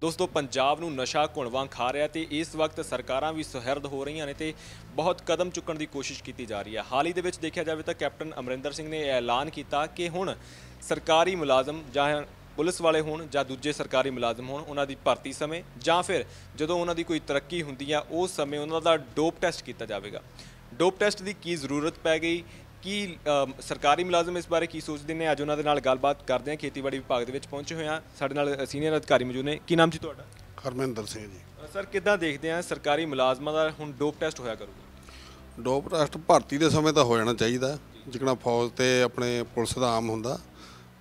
ਦੋਸਤੋ ਪੰਜਾਬ ਨੂੰ ਨਸ਼ਾ ਘੁਣਵਾਂ ਖਾ ਰਿਹਾ ਤੇ ਇਸ ਵਕਤ ਸਰਕਾਰਾਂ ਵੀ ਸੁਹਿਰਦ ਹੋ ਰਹੀਆਂ ਨੇ ਤੇ ਬਹੁਤ ਕਦਮ ਚੁੱਕਣ ਦੀ ਕੋਸ਼ਿਸ਼ ਕੀਤੀ ਜਾ ਰਹੀ ਹੈ ਹਾਲ ਹੀ ਦੇ ਵਿੱਚ ਦੇਖਿਆ ਜਾਵੇ ਤਾਂ ਕੈਪਟਨ ਅਮਰਿੰਦਰ ਸਿੰਘ ਨੇ ਇਹ ਐਲਾਨ ਕੀਤਾ ਕਿ ਹੁਣ ਸਰਕਾਰੀ ਮੁਲਾਜ਼ਮ ਜਾਂ ਪੁਲਿਸ ਵਾਲੇ ਹੋਣ ਜਾਂ ਦੂਜੇ ਸਰਕਾਰੀ ਮੁਲਾਜ਼ਮ ਹੋਣ ਉਹਨਾਂ ਦੀ ਭਰਤੀ ਸਮੇਂ ਜਾਂ ਫਿਰ ਜਦੋਂ ਉਹਨਾਂ ਦੀ ਕੋਈ ਤਰੱਕੀ ਹੁੰਦੀ ਆ ਉਸ ਸਮੇਂ ਉਹਨਾਂ ਦਾ ਡੋਪ ਟੈਸਟ ਕੀਤਾ ਜਾਵੇਗਾ ਡੋਪ ਟੈਸਟ ਦੀ ਕੀ ਜ਼ਰੂਰਤ ਪੈ ਗਈ ਕੀ ਸਰਕਾਰੀ ਮੁਲਾਜ਼ਮ ਇਸ ਬਾਰੇ ਕੀ ਸੋਚਦੇ ਨੇ ਅੱਜ ਉਹਨਾਂ ਦੇ ਨਾਲ ਗੱਲਬਾਤ ਕਰਦੇ ਹਾਂ ਖੇਤੀਬਾੜੀ ਵਿਭਾਗ ਦੇ ਵਿੱਚ ਪਹੁੰਚੇ ਹੋਏ ਆ ਸਾਡੇ ਨਾਲ ਸੀਨੀਅਰ ਅਧਿਕਾਰੀ ਮੌਜੂਦ ਨੇ ਕੀ ਨਾਮ ਜੀ ਤੁਹਾਡਾ ਹਰਮਿੰਦਰ ਸਿੰਘ ਜੀ ਸਰ ਕਿੱਦਾਂ ਦੇਖਦੇ ਆ ਸਰਕਾਰੀ ਮੁਲਾਜ਼ਮਾਂ ਦਾ ਹੁਣ ਡੋਪ ਟੈਸਟ ਹੋਇਆ ਕਰੂਗਾ ਡੋਪ ਟੈਸਟ ਭਰਤੀ ਦੇ ਸਮੇਂ ਤਾਂ ਹੋ ਜਾਣਾ ਚਾਹੀਦਾ ਜਿਕਣਾ ਫੌਜ ਤੇ ਆਪਣੇ ਪੁਲਿਸ ਦਾ ਆਮ ਹੁੰਦਾ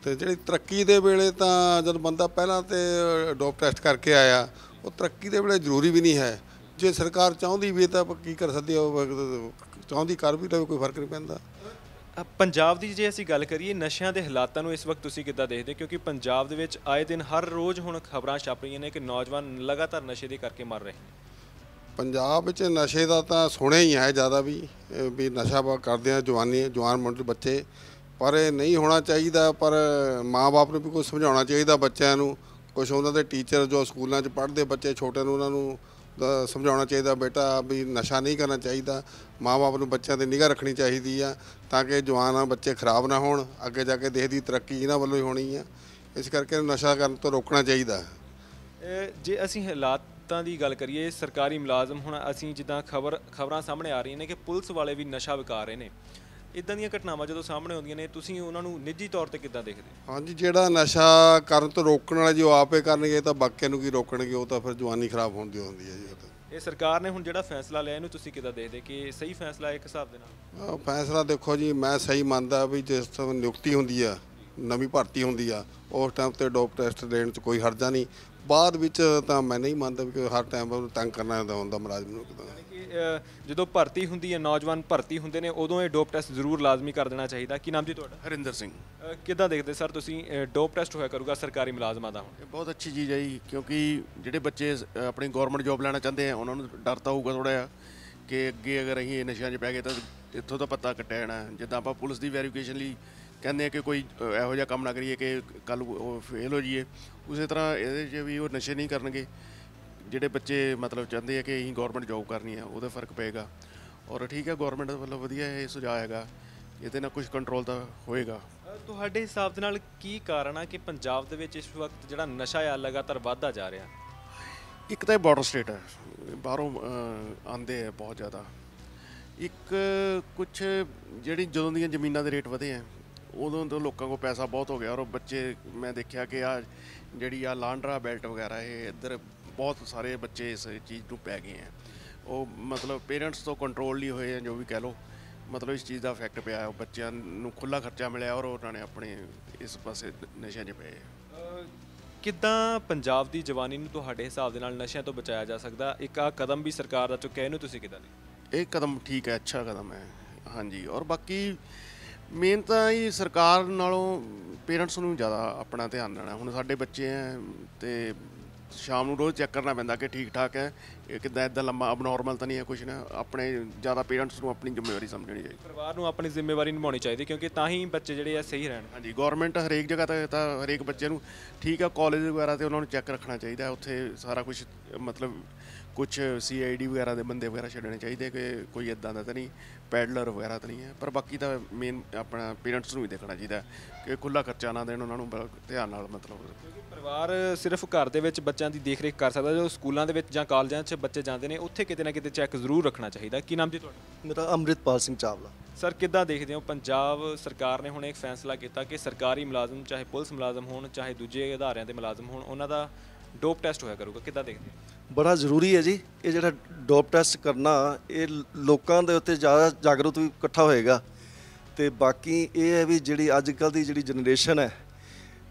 ਤੇ ਜਿਹੜੀ ਤਰੱਕੀ ਦੇ ਵੇਲੇ ਤਾਂ ਜਦ ਬੰਦਾ ਪਹਿਲਾਂ ਤੇ ਡੋਪ ਟੈਸਟ ਕਰਕੇ ਆਇਆ ਉਹ ਤਰੱਕੀ ਦੇ ਵੇਲੇ ਜ਼ਰੂਰੀ ਵੀ ਨਹੀਂ ਹੈ ਜੇ ਸਰਕਾਰ ਚਾਹੁੰਦੀ ਵੀ ਤਾਂ ਕੀ ਕਰ ਸਕਦੀ ਉਹ ਚਾਹੁੰਦੀ ਕਰ ਵੀ ਤਾਂ ਕੋਈ ਫਰਕ ਨਹੀਂ ਪੈਂਦਾ ਪੰਜਾਬ ਦੀ ਜੇ ਅਸੀਂ ਗੱਲ ਕਰੀਏ ਨਸ਼ਿਆਂ ਦੇ ਹਾਲਾਤਾਂ ਨੂੰ ਇਸ ਵਕਤ ਤੁਸੀਂ ਕਿੱਦਾਂ ਦੇਖਦੇ ਕਿਉਂਕਿ ਪੰਜਾਬ ਦੇ ਵਿੱਚ ਆਏ ਦਿਨ ਹਰ ਰੋਜ਼ ਹੁਣ ਖਬਰਾਂ ਛਾਪ ਰਹੀਆਂ ਨੇ ਕਿ ਨੌਜਵਾਨ ਲਗਾਤਾਰ ਨਸ਼ੇ ਦੇ ਕਰਕੇ ਮਰ ਰਹੇ ਨੇ ਪੰਜਾਬ ਵਿੱਚ ਨਸ਼ੇ ਦਾ ਤਾਂ ਸੁਣਿਆ ਹੀ ਹੈ ਜ਼ਿਆਦਾ ਵੀ ਵੀ ਨਸ਼ਾ ਕਰਦੇ ਆ ਜਵਾਨੀ ਜਵਾਨ ਮੁੰਡੇ ਬੱਚੇ ਪਰ ਇਹ ਨਹੀਂ ਹੋਣਾ ਚਾਹੀਦਾ ਪਰ ਮਾਪੇ ਨੂੰ ਵੀ ਕੁਝ ਸਮਝਾਉਣਾ ਚਾਹੀਦਾ ਬੱਚਿਆਂ ਨੂੰ ਕੁਝ ਉਹਨਾਂ ਦੇ ਟੀਚਰ ਜੋ ਸਕੂਲਾਂ 'ਚ ਪੜ੍ਹਦੇ ਬੱਚੇ ਛੋਟੇ ਨੂੰ ਉਹਨਾਂ ਨੂੰ ਸਮਝਾਉਣਾ ਚਾਹੀਦਾ ਬੇਟਾ ਵੀ ਨਸ਼ਾ ਨਹੀਂ ਕਰਨਾ ਚਾਹੀਦਾ ਮਾਪੇ ਨੂੰ ਬੱਚਿਆਂ ਤੇ ਨਿਗਾਹ ਰੱਖਣੀ ਚਾਹੀਦੀ ਆ ਤਾਂ ਕਿ ਜਵਾਨ ਬੱਚੇ ਖਰਾਬ ਨਾ ਹੋਣ ਅੱਗੇ ਜਾ ਕੇ ਦੇਸ਼ ਦੀ ਤਰੱਕੀ ਇਹਨਾਂ ਵੱਲੋਂ ਹੀ ਹੋਣੀ ਆ ਇਸ ਕਰਕੇ ਨਸ਼ਾ ਕਰਨ ਤੋਂ ਰੋਕਣਾ ਚਾਹੀਦਾ ਜੇ ਅਸੀਂ ਹਾਲਾਤ ਤਾਂ ਦੀ ਗੱਲ ਕਰੀਏ ਸਰਕਾਰੀ ਮੁਲਾਜ਼ਮ ਹੁਣ ਅਸੀਂ ਜਿੱਦਾਂ ਖਬਰ ਖਬਰਾਂ ਸਾਹਮਣੇ ਆ ਰਹੀਆਂ ਨੇ ਕਿ ਪੁਲਿਸ ਵਾਲੇ ਵੀ ਨਸ਼ਾ ਵਿਕਾ ਰਹੇ ਨੇ ਇਦਾਂ ਦੀਆਂ ਘਟਨਾਵਾਂ ਜਦੋਂ ਸਾਹਮਣੇ ਆਉਂਦੀਆਂ ਨੇ ਤੁਸੀਂ ਉਹਨਾਂ ਨੂੰ ਨਿੱਜੀ ਤੌਰ ਤੇ ਕਿੱਦਾਂ ਦੇਖਦੇ ਹੋ ਹਾਂਜੀ ਜਿਹੜਾ ਨਸ਼ਾ ਕਰਨ ਤੋਂ ਰੋਕਣ ਵਾਲੇ ਜੋ ਆਪੇ ਕਰਨਗੇ ਤਾਂ ਬਾਕੀਆਂ ਨੂੰ ਕੀ ਰੋਕਣਗੇ ਉਹ ਤਾਂ ਫਿਰ ਜਵਾਨੀ ਖਰਾਬ ਹੋਣ ਦੀ ਹੁੰਦੀ ਹੈ ਜੀ ਉਹ ਤਾਂ ਇਹ ਸਰਕਾਰ ਨੇ ਹੁਣ ਜਿਹੜਾ ਫੈਸਲਾ ਲਿਆ ਇਹਨੂੰ ਤੁਸੀਂ ਕਿਦਾਂ ਦੇਖਦੇ ਕਿ ਸਹੀ ਫੈਸਲਾ ਹੈ ਇੱਕ ਹਿਸਾਬ ਦੇ ਨਾਲ ਫੈਸਲਾ ਦੇਖੋ ਜੀ ਮੈਂ ਸਹੀ ਮੰਨਦਾ ਵੀ ਜਿਸ ਤੋਂ ਨਿਯੁਕਤੀ ਹੁੰਦੀ ਆ ਨਵੀਂ ਭਰਤੀ ਹੁੰਦੀ ਆ ਉਸ ਟਾਈਮ ਤੇ ਡੋਪ ਟੈਸਟ ਦੇਣ 'ਚ ਕੋਈ ਹਰਜਾ ਨਹੀਂ ਬਾਅਦ ਵਿੱਚ ਤਾਂ ਮੈਂ ਨਹੀਂ ਮੰਨਦਾ ਕਿ ਹਰ ਟਾਈਮ ਉਹਨੂੰ ਤੰਗ ਕਰਨਾ ਹੁੰਦਾ ਹੁੰਦਾ ਮਰਾਜ ਨੂੰ ਕਿਦਾਂ ਜਦੋਂ ਭਰਤੀ ਹੁੰਦੀ ਹੈ ਨੌਜਵਾਨ ਭਰਤੀ ਹੁੰਦੇ ਨੇ ਉਦੋਂ ਇਹ ਡੋਪ ਟੈਸਟ ਜ਼ਰੂਰ ਲਾਜ਼ਮੀ ਕਰ ਦੇਣਾ ਚਾਹੀਦਾ ਕੀ ਨਾਮ ਜੀ ਤੁਹਾਡਾ ਹਰਿੰਦਰ ਸਿੰਘ ਕਿੱਦਾਂ ਦੇਖਦੇ ਸਰ ਤੁਸੀਂ ਡੋਪ ਟੈਸਟ ਹੋਇਆ ਕਰੂਗਾ ਸਰਕਾਰੀ ਮੁਲਾਜ਼ਮਾਂ ਦਾ ਹੁਣ ਬਹੁਤ ਅੱਛੀ ਚੀਜ਼ ਹੈ ਜੀ ਕਿਉਂਕਿ ਜਿਹੜੇ ਬੱਚੇ ਆਪਣੀ ਗਵਰਨਮੈਂਟ ਜੌਬ ਲੈਣਾ ਚਾਹੁੰਦੇ ਆ ਉਹਨਾਂ ਨੂੰ ਡਰ ਤਾਂ ਹੋਊਗਾ ਥੋੜਾ ਜਿਹਾ ਕਿ ਅੱਗੇ ਅਗਰ ਅਸੀਂ ਨਸ਼ਿਆਂ 'ਚ ਪੈ ਗਏ ਤਾਂ ਇੱਥੋਂ ਤਾਂ ਪਤਾ ਕੱਟਿਆ ਜਾਣਾ ਜਿੱਦਾਂ ਆਪਾਂ ਪੁਲਿਸ ਦੀ ਵੈਰੀਫਿਕੇਸ਼ਨ ਲਈ ਕਹਿੰਦੇ ਆ ਕਿ ਕੋਈ ਇਹੋ ਜਿਹਾ ਕੰਮ ਨਾ ਕਰੀਏ ਕਿ ਕੱਲ ਉਹ ਫੇਲ ਹੋ ਜਾਈਏ ਉਸੇ ਤਰ੍ਹਾਂ ਇਹਦੇ 'ਚ ਵੀ ਉਹ ਨਸ਼ੇ ਨਹੀਂ ਕਰਨਗੇ ਜਿਹੜੇ ਬੱਚੇ ਮਤਲਬ ਚਾਹੁੰਦੇ ਆ ਕਿ ਅਸੀਂ ਗਵਰਨਮੈਂਟ ਜੌਬ ਕਰਨੀ ਆ ਉਹਦਾ ਫਰਕ ਪਏਗਾ ਔਰ ਠੀਕ ਹੈ ਗਵਰਨਮੈਂਟ ਵੱਲੋਂ ਵਧੀਆ ਇਹ ਸੁਝਾਅ ਹੈਗਾ ਇਹਦੇ ਨਾਲ ਕੁਝ ਕੰਟਰੋਲ ਤਾਂ ਹੋਏਗਾ ਤੁਹਾਡੇ ਹਿਸਾਬ ਦੇ ਨਾਲ ਕੀ ਕਾਰਨ ਆ ਕਿ ਪੰਜਾਬ ਦੇ ਵਿੱਚ ਇਸ ਵਕਤ ਜਿਹੜਾ ਨਸ਼ਾ ਆ ਲਗਾਤਾਰ ਵਧਦਾ ਜਾ ਰਿਹਾ ਇੱਕ ਤਾਂ ਬਾਰਡਰ ਸਟੇਟ ਹੈ ਬਾਹਰੋਂ ਆਂਦੇ ਆ ਬਹੁਤ ਜ਼ਿਆਦਾ ਇੱਕ ਕੁਝ ਜਿਹੜੀ ਜਦੋਂ ਦੀਆਂ ਜ਼ਮੀਨਾਂ ਦੇ ਰੇਟ ਵਧੇ ਆ ਉਦੋਂ ਤੋਂ ਲੋਕਾਂ ਕੋਲ ਪੈਸਾ ਬਹੁਤ ਹੋ ਗਿਆ ਔਰ ਬੱਚੇ ਮੈਂ ਦੇਖਿਆ ਕਿ ਆ ਜਿਹੜੀ ਆ ਲਾਂਡਰਾ ਬੈਲਟ ਵਗੈਰਾ ਇਹ ਇੱਧਰ ਬਹੁਤ ਸਾਰੇ ਬੱਚੇ ਇਸ ਚੀਜ਼ ਨੂੰ ਪੈ ਗਏ ਆ ਉਹ ਮਤਲਬ ਪੇਰੈਂਟਸ ਤੋਂ ਕੰਟਰੋਲ ਨਹੀਂ ਹੋਏ ਆ ਜੋ ਵੀ ਕਹਿ ਲੋ ਮਤਲਬ ਇਸ ਚੀਜ਼ ਦਾ ਇਫੈਕਟ ਪਿਆ ਹੈ ਬੱਚਿਆਂ ਨੂੰ ਖੁੱਲਾ ਖਰਚਾ ਮਿਲਿਆ ਔਰ ਉਹਨਾਂ ਨੇ ਆਪਣੇ ਇਸ ਪਾਸੇ ਨਸ਼ਿਆਂ 'ਚ ਪਏ ਕਿੱਦਾਂ ਪੰਜਾਬ ਦੀ ਜਵਾਨੀ ਨੂੰ ਤੁਹਾਡੇ ਹਿਸਾਬ ਦੇ ਨਾਲ ਨਸ਼ਿਆਂ ਤੋਂ ਬਚਾਇਆ ਜਾ ਸਕਦਾ ਇੱਕ ਆ ਕਦਮ ਵੀ ਸਰਕਾਰ ਦਾ ਚੁੱਕਿਆ ਇਹਨੂੰ ਤੁਸੀਂ ਕਿਦਾਂ ਲਈ ਇਹ ਕਦਮ ਠੀਕ ਹੈ ਅੱਛਾ ਕਦਮ ਹੈ ਹਾਂਜੀ ਔਰ ਬਾਕੀ ਮੇਨ ਤਾਂ ਇਹ ਸਰਕਾਰ ਨਾਲੋਂ ਪੇਰੈਂਟਸ ਨੂੰ ਜ਼ਿਆਦਾ ਆਪਣਾ ਧਿਆਨ ਦੇਣਾ ਹੁਣ ਸਾਡੇ ਬੱਚੇ ਆ ਤੇ ਸ਼ਾਮ ਨੂੰ ਰੋਜ਼ ਚੈੱਕ ਕਰਨਾ ਪੈਂਦਾ ਕਿ ਠੀਕ ਠਾਕ ਹੈ ਇਹ ਕਿਦਾਂ ਇਦਾਂ ਲੰਮਾ ਅਬਨੋਰਮਲ ਤਾਂ ਨਹੀਂ ਹੈ ਕੁਝ ਨਾ ਆਪਣੇ ਜ਼ਿਆਦਾ ਪੇਰੈਂਟਸ ਨੂੰ ਆਪਣੀ ਜ਼ਿੰਮੇਵਾਰੀ ਸਮਝਣੀ ਚਾਹੀਦੀ ਪਰਿਵਾਰ ਨੂੰ ਆਪਣੀ ਜ਼ਿੰਮੇਵਾਰੀ ਨਿਭਾਉਣੀ ਚਾਹੀਦੀ ਕਿਉਂਕਿ ਤਾਂ ਹੀ ਬੱਚੇ ਜਿਹੜੇ ਆ ਸਹੀ ਰਹਿਣ ਹਾਂਜੀ ਗਵਰਨਮੈਂਟ ਹਰੇਕ ਜਗ੍ਹਾ ਤੇ ਤਾਂ ਹਰੇਕ ਬੱਚੇ ਨੂੰ ਠੀਕ ਆ ਕਾਲਜ ਵਗੈਰਾ ਤੇ ਉਹਨਾਂ ਨੂੰ ਚੈੱਕ ਰੱਖਣਾ ਚਾਹੀਦਾ ਉੱਥੇ ਸਾਰਾ ਕੁਝ ਮਤਲਬ ਕੁਝ ਸੀਆਈਡੀ ਵਗੈਰਾ ਦੇ ਬੰਦੇ ਵਗੈਰਾ ਛੱਡਣੇ ਚਾਹੀਦੇ ਕਿ ਕੋਈ ਇਦਾਂ ਦਾ ਤਾਂ ਨਹੀਂ ਪੈਡਲਰ ਵਗੈਰਾ ਤਾਂ ਨਹੀਂ ਹੈ ਪਰ ਬਾਕੀ ਤਾਂ ਮੇਨ ਆਪਣਾ ਪੇਰੈਂਟਸ ਨੂੰ ਵੀ ਦੇਖਣਾ ਚਾਹੀਦਾ ਕਿ ਖੁੱਲਾ ਖਰਚਾ ਨਾ ਦੇਣ ਉਹਨਾਂ ਨੂੰ ਧਿਆਨ ਨਾਲ ਮਤਲਬ ਪਰਿਵਾਰ ਸਿਰਫ ਘਰ ਦੇ ਵਿੱਚ ਬੱਚਿਆਂ ਦੀ ਦੇਖਰੇਖ ਕਰ ਸਕਦਾ ਜੋ ਸਕੂਲਾਂ ਦੇ ਵਿੱਚ ਜਾਂ ਕਾਲਜਾਂ 'ਚ ਬੱਚੇ ਜਾਂਦੇ ਨੇ ਉੱਥੇ ਕਿਤੇ ਨਾ ਕਿਤੇ ਚੈੱਕ ਜ਼ਰੂਰ ਰੱਖਣਾ ਚਾਹੀਦਾ ਕੀ ਨਾਮ ਜੀ ਤੁਹਾਡਾ ਮੇਰਾ ਅਮਰਿਤਪਾਲ ਸਿੰਘ ਚਾਵਲਾ ਸਰ ਕਿੱਦਾਂ ਦੇਖਦੇ ਹੋ ਪੰਜਾਬ ਸਰਕਾਰ ਨੇ ਹੁਣ ਇੱਕ ਫੈਸਲਾ ਕੀਤਾ ਕਿ ਸਰਕਾਰੀ ਮੁਲਾਜ਼ਮ ਚਾਹੇ ਪੁਲਿਸ ਮੁਲਾਜ਼ਮ ਹੋਣ ਚਾਹੇ ਦੂਜੇ ਅਧਾਰਿਆਂ ਦੇ ਮੁਲਾਜ਼ਮ ਹੋਣ ਉਹਨਾਂ ਦਾ ਡੋਪ ਟੈਸਟ ਹੋਇਆ ਕਰੂਗਾ ਕਿੱਦਾਂ ਦੇਖਦੇ ਬੜਾ ਜ਼ਰੂਰੀ ਹੈ ਜੀ ਇਹ ਜਿਹੜਾ ਡੋਪ ਟੈਸਟ ਕਰਨਾ ਇਹ ਲੋਕਾਂ ਦੇ ਉੱਤੇ ਜ਼ਿਆਦਾ ਜਾਗਰੂਕ ਵੀ ਇਕੱਠਾ ਹੋਏਗਾ ਤੇ ਬਾਕੀ ਇਹ ਹੈ ਵੀ ਜਿਹੜੀ ਅੱਜ ਕੱਲ ਦੀ ਜਿਹੜੀ ਜਨਰੇਸ਼ਨ ਹੈ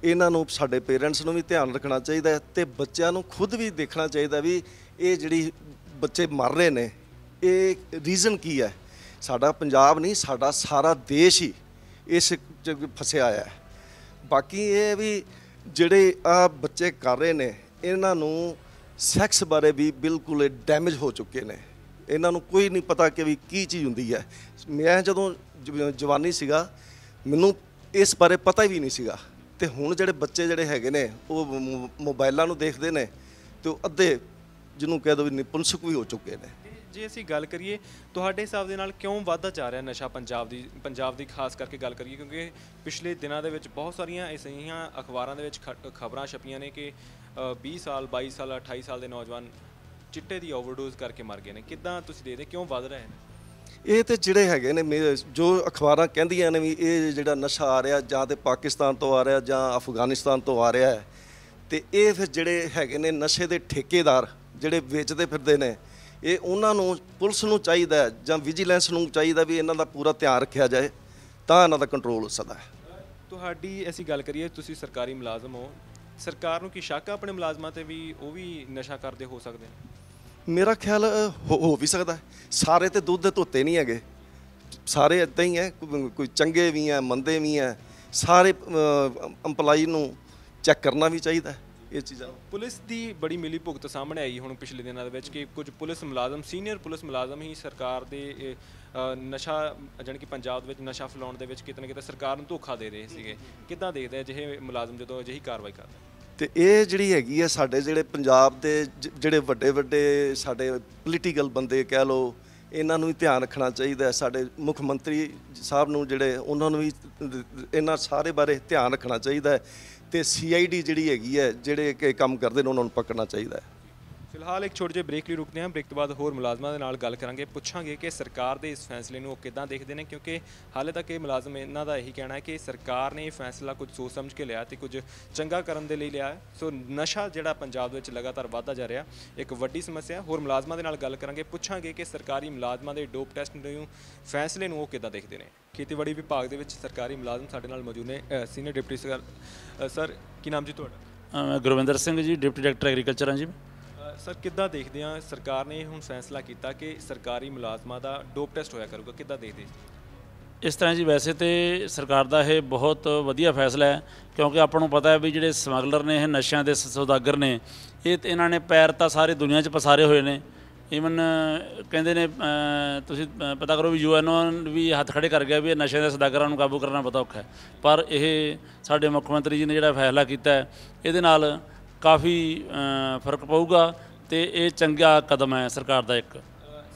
ਇਹਨਾਂ ਨੂੰ ਸਾਡੇ ਪੇਰੈਂਟਸ ਨੂੰ ਵੀ ਧਿਆਨ ਰੱਖਣਾ ਚਾਹੀਦਾ ਹੈ ਤੇ ਬੱਚਿਆਂ ਨੂੰ ਖੁਦ ਵੀ ਦੇਖਣਾ ਚਾਹੀਦਾ ਵੀ ਇਹ ਜਿਹੜੀ ਬੱਚੇ ਮਰ ਰਹੇ ਨੇ ਇਹ ਰੀਜ਼ਨ ਕੀ ਹੈ ਸਾਡਾ ਪੰਜਾਬ ਨਹੀਂ ਸਾਡਾ ਸਾਰਾ ਦੇਸ਼ ਹੀ ਇਸ ਫਸਿਆ ਆਇਆ ਹੈ ਬਾਕੀ ਇਹ ਵੀ ਜਿਹੜੇ ਆ ਬੱਚੇ ਕਰ ਰਹੇ ਨੇ ਇਹਨਾਂ ਨੂੰ ਸੈਕਸ ਬਾਰੇ ਵੀ ਬਿਲਕੁਲ ਡੈਮੇਜ ਹੋ ਚੁੱਕੇ ਨੇ ਇਹਨਾਂ ਨੂੰ ਕੋਈ ਨਹੀਂ ਪਤਾ ਕਿ ਵੀ ਕੀ ਚੀਜ਼ ਹੁੰਦੀ ਹੈ ਮੈਂ ਜਦੋਂ ਜਵਾਨੀ ਸੀਗਾ ਮੈਨੂੰ ਇਸ ਬਾਰੇ ਪਤਾ ਹੀ ਵੀ ਨਹੀਂ ਸੀਗਾ ਤੇ ਹੁਣ ਜਿਹੜੇ ਬੱਚੇ ਜਿਹੜੇ ਹੈਗੇ ਨੇ ਉਹ ਮੋਬਾਈਲਾਂ ਨੂੰ ਦੇਖਦੇ ਨੇ ਤੇ ਉਹ ਅੱਧੇ ਜਿਹਨੂੰ ਕਹਿ ਦੋ ਵੀ ਨਿਪੁੰਸਕ ਵੀ ਹੋ ਚੁੱਕੇ ਨੇ ਜੇ ਅਸੀਂ ਗੱਲ ਕਰੀਏ ਤੁਹਾਡੇ ਹਿਸਾਬ ਦੇ ਨਾਲ ਕਿਉਂ ਵਾਧਾ ਜਾ ਰਿਹਾ ਨਸ਼ਾ ਪੰਜਾਬ ਦੀ ਪੰਜਾਬ ਦੀ ਖਾਸ ਕਰਕੇ ਗੱਲ ਕਰੀਏ ਕਿਉਂਕਿ ਪਿਛਲੇ ਦਿਨਾਂ ਦੇ ਵਿੱਚ ਬਹੁਤ ਸਾਰੀਆਂ ਅਜਿਹੀਆਂ ਅਖਬਾਰਾਂ ਦੇ ਵਿੱਚ ਖਬਰਾਂ ਛਪੀਆਂ ਨੇ ਕਿ 20 ਸਾਲ 22 ਸਾਲ 28 ਸਾਲ ਦੇ ਨੌਜਵਾਨ ਚਿੱਟੇ ਦੀ ਓਵਰਡੋਜ਼ ਕਰਕੇ ਮਰ ਗਏ ਨੇ ਕਿੱਦਾਂ ਤੁਸੀਂ ਦੇਖਦੇ ਕਿਉਂ ਵੱਧ ਰਹੇ ਨੇ ਇਹ ਤੇ ਜਿਹੜੇ ਹੈਗੇ ਨੇ ਜੋ ਅਖਬਾਰਾਂ ਕਹਿੰਦੀਆਂ ਨੇ ਵੀ ਇਹ ਜਿਹੜਾ ਨਸ਼ਾ ਆ ਰਿਹਾ ਜਾਂ ਤੇ ਪਾਕਿਸਤਾਨ ਤੋਂ ਆ ਰਿਹਾ ਜਾਂ ਅਫਗਾਨਿਸਤਾਨ ਤੋਂ ਆ ਰਿਹਾ ਹੈ ਤੇ ਇਹ ਫਿਰ ਜਿਹੜੇ ਹੈਗੇ ਨੇ ਨਸ਼ੇ ਦੇ ਠੇਕੇਦਾਰ ਜਿਹੜੇ ਵੇਚਦੇ ਫਿਰਦੇ ਨੇ ਇਹ ਉਹਨਾਂ ਨੂੰ ਪੁਲਿਸ ਨੂੰ ਚਾਹੀਦਾ ਜਾਂ ਵਿਜੀਲੈਂਸ ਨੂੰ ਚਾਹੀਦਾ ਵੀ ਇਹਨਾਂ ਦਾ ਪੂਰਾ ਧਿਆਨ ਰੱਖਿਆ ਜਾਏ ਤਾਂ ਇਹਨਾਂ ਦਾ ਕੰਟਰੋਲ ਹੋ ਸਕਦਾ ਹੈ ਤੁਹਾਡੀ ਅਸੀਂ ਗੱਲ ਕਰੀਏ ਤੁਸੀਂ ਸਰਕਾਰੀ ਮੁਲਾਜ਼ਮ ਹੋ ਸਰਕਾਰ ਨੂੰ ਕੀ ਸ਼ੱਕ ਆ ਆਪਣੇ ਮੁਲਾਜ਼ਮਾਂ ਤੇ ਵੀ ਉਹ ਵੀ ਨਸ਼ਾ ਕਰਦੇ ਹੋ ਸਕਦੇ ਨੇ ਮੇਰਾ ਖਿਆਲ ਹੋ ਵੀ ਸਕਦਾ ਸਾਰੇ ਤੇ ਦੁੱਧ ਦੇ ਧੋਤੇ ਨਹੀਂ ਹੈਗੇ ਸਾਰੇ ਇਦਾਂ ਹੀ ਹੈ ਕੋਈ ਚੰਗੇ ਵੀ ਹੈ ਮੰਦੇ ਵੀ ਹੈ ਸਾਰੇ ਏਮਪਲਾਈ ਨੂੰ ਚੈੱਕ ਕਰਨਾ ਵੀ ਚਾਹੀਦਾ ਇਹ ਚੀਜ਼ਾਂ ਪੁਲਿਸ ਦੀ ਬੜੀ ਮਿਲੀ ਭੁਗਤ ਸਾਹਮਣੇ ਆਈ ਹੁਣ ਪਿਛਲੇ ਦਿਨਾਂ ਦੇ ਵਿੱਚ ਕਿ ਕੁਝ ਪੁਲਿਸ ਮੁਲਾਜ਼ਮ ਸੀਨੀਅਰ ਪੁਲਿਸ ਮੁਲਾਜ਼ਮ ਹੀ ਸਰਕਾਰ ਦੇ ਨਸ਼ਾ ਜਣ ਕਿ ਪੰਜਾਬ ਦੇ ਵਿੱਚ ਨਸ਼ਾ ਫਲਾਉਣ ਦੇ ਵਿੱਚ ਕਿਤਨੇ ਕਿਤੇ ਸਰਕਾਰ ਨੂੰ ਧੋਖਾ ਦੇ ਰਹੇ ਸੀਗੇ ਕਿੱਦਾਂ ਦੇਖਦੇ ਆ ਜਿਹੇ ਮੁਲਾਜ਼ਮ ਜਦੋਂ ਅਜਿਹੀ ਕਾਰਵਾਈ ਕਰਦੇ ਤੇ ਇਹ ਜਿਹੜੀ ਹੈਗੀ ਆ ਸਾਡੇ ਜਿਹੜੇ ਪੰਜਾਬ ਦੇ ਜਿਹੜੇ ਵੱਡੇ ਵੱਡੇ ਸਾਡੇ ਪੋਲੀਟੀਕਲ ਬੰਦੇ ਕਹਿ ਲੋ ਇਹਨਾਂ ਨੂੰ ਵੀ ਧਿਆਨ ਰੱਖਣਾ ਚਾਹੀਦਾ ਸਾਡੇ ਮੁੱਖ ਮੰਤਰੀ ਸਾਹਿਬ ਨੂੰ ਜਿਹੜੇ ਉਹਨਾਂ ਨੂੰ ਵੀ ਇਹਨਾਂ ਸਾਰੇ ਬਾਰੇ ਧਿਆਨ ਰੱਖਣਾ ਚਾਹੀਦਾ ਤੇ ਸੀਆਈਡੀ ਜਿਹੜੀ ਹੈਗੀ ਹੈ ਜਿਹੜੇ ਕੰਮ ਕਰਦੇ ਨੇ ਉਹਨਾਂ ਨੂੰ ਪਕੜਨਾ ਚਾਹੀਦਾ ਹੈ ਫਿਲਹਾਲ ਇੱਕ ਛੋਟੇ ਜਿਹੇ ਬ੍ਰੇਕ ਲਈ ਰੁਕਦੇ ਹਾਂ ਬ੍ਰੇਕ ਤੋਂ ਬਾਅਦ ਹੋਰ ਮੁਲਾਜ਼ਮਾਂ ਦੇ ਨਾਲ ਗੱਲ ਕਰਾਂਗੇ ਪੁੱਛਾਂਗੇ ਕਿ ਸਰਕਾਰ ਦੇ ਇਸ ਫੈਸਲੇ ਨੂੰ ਉਹ ਕਿੱਦਾਂ ਦੇਖਦੇ ਨੇ ਕਿਉਂਕਿ ਹਾਲੇ ਤੱਕ ਇਹ ਮੁਲਾਜ਼ਮ ਇਹਨਾਂ ਦਾ ਇਹੀ ਕਹਿਣਾ ਹੈ ਕਿ ਸਰਕਾਰ ਨੇ ਇਹ ਫੈਸਲਾ ਕੁਝ ਸੋਚ ਸਮਝ ਕੇ ਲਿਆ ਤੇ ਕੁਝ ਚੰਗਾ ਕਰਨ ਦੇ ਲਈ ਲਿਆ ਹੈ ਸੋ ਨਸ਼ਾ ਜਿਹੜਾ ਪੰਜਾਬ ਵਿੱਚ ਲਗਾਤਾਰ ਵਧਦਾ ਜਾ ਰਿਹਾ ਇੱਕ ਵੱਡੀ ਸਮੱਸਿਆ ਹੋਰ ਮੁਲਾਜ਼ਮਾਂ ਦੇ ਨਾਲ ਗੱਲ ਕਰਾਂਗੇ ਪੁੱਛਾਂਗੇ ਕਿ ਸਰਕਾਰੀ ਮੁਲਾਜ਼ਮਾਂ ਦੇ ਡੋਪ ਟੈਸਟ ਨੂੰ ਫੈਸਲੇ ਨੂੰ ਉਹ ਕਿੱਦਾਂ ਦੇਖਦੇ ਨੇ ਖੇਤੀਬਾੜੀ ਵਿਭਾਗ ਦੇ ਵਿੱਚ ਸਰਕਾਰੀ ਮੁਲਾਜ਼ਮ ਸਾਡੇ ਨਾਲ ਮੌਜੂਦ ਨੇ ਸੀਨੀਅਰ ਡਿਪਟੀ ਸਰ ਕੀ ਨਾਮ ਜੀ ਤੁਹਾਡਾ ਗੁਰਵਿੰਦਰ ਸਿੰਘ ਜੀ ਡਿਪਟੀ ਡਾਇਰੈਕਟਰ ਐਗਰੀਕਲਚਰ ਹਾਂ ਜੀ ਸਰ ਕਿੱਦਾਂ ਦੇਖਦੇ ਆ ਸਰਕਾਰ ਨੇ ਹੁਣ ਫੈਸਲਾ ਕੀਤਾ ਕਿ ਸਰਕਾਰੀ ਮੁਲਾਜ਼ਮਾਂ ਦਾ ਡੋਪ ਟੈਸਟ ਹੋਇਆ ਕਰੂਗਾ ਕਿੱਦਾਂ ਦੇਖਦੇ ਇਸ ਤਰ੍ਹਾਂ ਜੀ ਵੈਸੇ ਤੇ ਸਰਕਾਰ ਦਾ ਇਹ ਬਹੁਤ ਵਧੀਆ ਫੈਸਲਾ ਹੈ ਕਿਉਂਕਿ ਆਪਾਂ ਨੂੰ ਪਤਾ ਹੈ ਵੀ ਜਿਹੜੇ ਸਮਗਲਰ ਨੇ ਇਹ ਨਸ਼ਿਆਂ ਦੇ ਸੌਦਾਗਰ ਨੇ ਇਹ ਇਹਨਾਂ ਨੇ ਪੈਰ ਤਾਂ ਸਾਰੇ ਦੁਨੀਆ 'ਚ ਪਸਾਰੇ ਹੋਏ ਨੇ ਇਵਨ ਕਹਿੰਦੇ ਨੇ ਤੁਸੀਂ ਪਤਾ ਕਰੋ ਵੀ ਯੂਐਨਓ ਵੀ ਹੱਥ ਖੜੇ ਕਰ ਗਿਆ ਵੀ ਇਹ ਨਸ਼ੇ ਦੇ ਸਦਾਗਰਾਂ ਨੂੰ ਕਾਬੂ ਕਰਨਾ ਬਤੌਖ ਹੈ ਪਰ ਇਹ ਸਾਡੇ ਮੁੱਖ ਮੰਤਰੀ ਜੀ ਨੇ ਜਿਹੜਾ ਫੈਸਲਾ ਕੀਤਾ ਹੈ ਇਹਦੇ ਨਾਲ ਕਾਫੀ ਫਰਕ ਪਊਗਾ ਤੇ ਇਹ ਚੰਗਾ ਕਦਮ ਹੈ ਸਰਕਾਰ ਦਾ ਇੱਕ